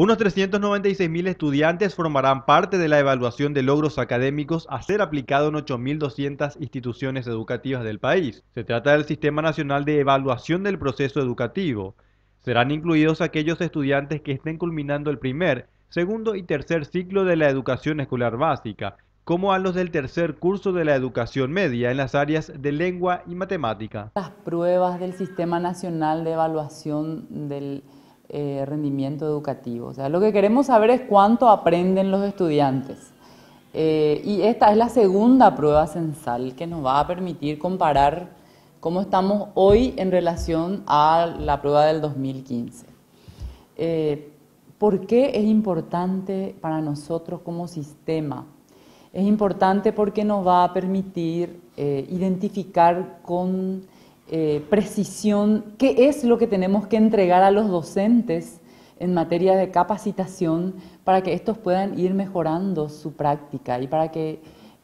Unos 396.000 estudiantes formarán parte de la evaluación de logros académicos a ser aplicado en 8.200 instituciones educativas del país. Se trata del Sistema Nacional de Evaluación del Proceso Educativo. Serán incluidos aquellos estudiantes que estén culminando el primer, segundo y tercer ciclo de la educación escolar básica, como a los del tercer curso de la educación media en las áreas de lengua y matemática. Las pruebas del Sistema Nacional de Evaluación del eh, rendimiento educativo. O sea, lo que queremos saber es cuánto aprenden los estudiantes. Eh, y esta es la segunda prueba censal que nos va a permitir comparar cómo estamos hoy en relación a la prueba del 2015. Eh, ¿Por qué es importante para nosotros como sistema? Es importante porque nos va a permitir identificar con eh, precisión qué es lo que tenemos que entregar a los docentes en materia de capacitación para que estos puedan ir mejorando su práctica y para que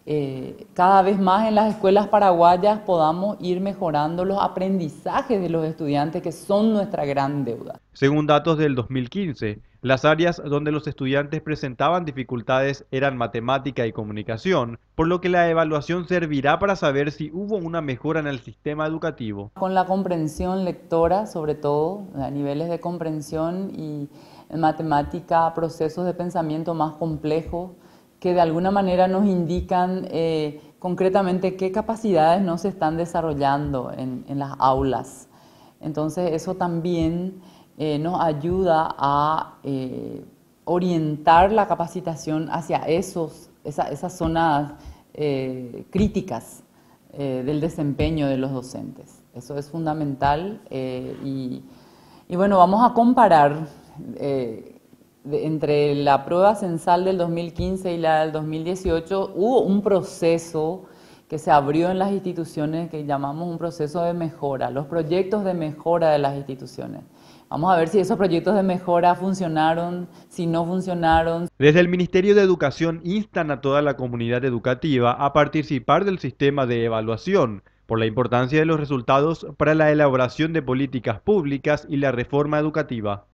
eh, cada vez más en las escuelas paraguayas podamos ir mejorando los aprendizajes de los estudiantes, que son nuestra gran deuda. Según datos del 2015, las áreas donde los estudiantes presentaban dificultades eran matemática y comunicación, por lo que la evaluación servirá para saber si hubo una mejora en el sistema educativo. Con la comprensión lectora, sobre todo, a niveles de comprensión y matemática, procesos de pensamiento más complejos, que de alguna manera nos indican eh, concretamente qué capacidades no se están desarrollando en, las aulas. Entonces eso también eh, nos ayuda a eh, orientar la capacitación hacia esos, esas zonas críticas del desempeño de los docentes. Eso es fundamental y, y, bueno, vamos a comparar entre la prueba censal del 2015 y la del 2018 hubo un proceso que se abrió en las instituciones que llamamos un proceso de mejora, los proyectos de mejora de las instituciones. Vamos a ver si esos proyectos de mejora funcionaron, si no funcionaron. Desde el Ministerio de Educación instan a toda la comunidad educativa a participar del sistema de evaluación por la importancia de los resultados para la elaboración de políticas públicas y la reforma educativa.